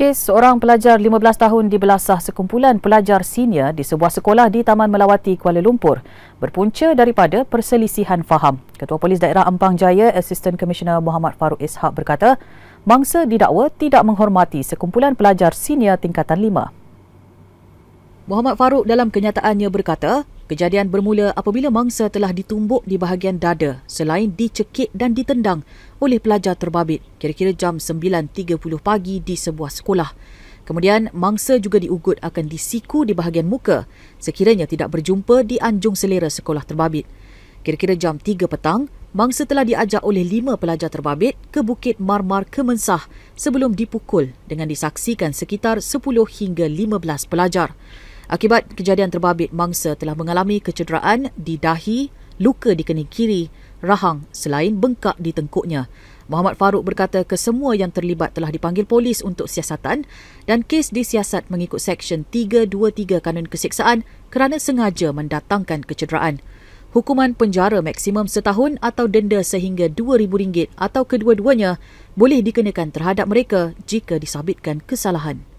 Kes seorang pelajar 15 tahun dibelasah sekumpulan pelajar senior di sebuah sekolah di Taman Melawati, Kuala Lumpur berpunca daripada perselisihan faham. Ketua Polis Daerah Ampang Jaya, Assistant Commissioner Muhammad Faruk Ishak berkata, mangsa didakwa tidak menghormati sekumpulan pelajar senior tingkatan 5. Muhammad Faruk dalam kenyataannya berkata, Kejadian bermula apabila mangsa telah ditumbuk di bahagian dada selain dicekik dan ditendang oleh pelajar terbabit kira-kira jam 9.30 pagi di sebuah sekolah. Kemudian mangsa juga diugut akan disiku di bahagian muka sekiranya tidak berjumpa di anjung selera sekolah terbabit. Kira-kira jam 3 petang, mangsa telah diajak oleh 5 pelajar terbabit ke Bukit Marmar Kemensah sebelum dipukul dengan disaksikan sekitar 10 hingga 15 pelajar. Akibat kejadian terbabit, mangsa telah mengalami kecederaan di dahi, luka di kening kiri, rahang selain bengkak di tengkuknya. Muhammad Faruk berkata kesemua yang terlibat telah dipanggil polis untuk siasatan dan kes disiasat mengikut Seksyen 323 Kanun Kesiksaan kerana sengaja mendatangkan kecederaan. Hukuman penjara maksimum setahun atau denda sehingga RM2,000 atau kedua-duanya boleh dikenakan terhadap mereka jika disabitkan kesalahan.